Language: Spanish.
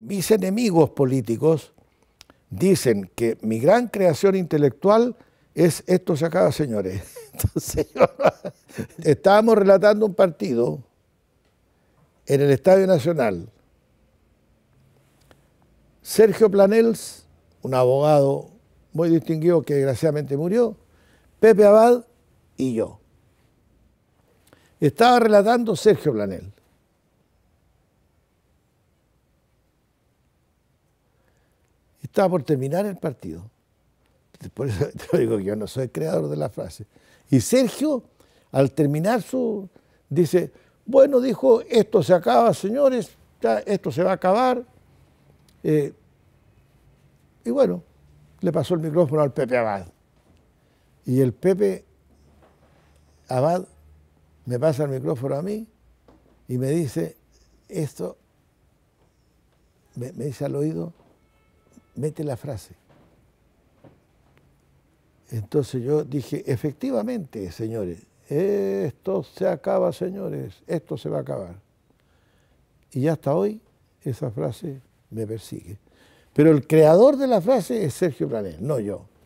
Mis enemigos políticos dicen que mi gran creación intelectual es esto se acaba, señores. Entonces, estábamos relatando un partido en el Estadio Nacional. Sergio Planels, un abogado muy distinguido que desgraciadamente murió, Pepe Abad y yo. Estaba relatando Sergio Planels Estaba por terminar el partido. Por eso te digo que yo no soy creador de la frase. Y Sergio, al terminar su, dice, bueno, dijo, esto se acaba, señores, esto se va a acabar. Eh, y bueno, le pasó el micrófono al Pepe Abad. Y el Pepe Abad me pasa el micrófono a mí y me dice, esto, me dice al oído, mete la frase. Entonces yo dije, efectivamente, señores, esto se acaba, señores, esto se va a acabar. Y hasta hoy esa frase me persigue. Pero el creador de la frase es Sergio Planel, no yo.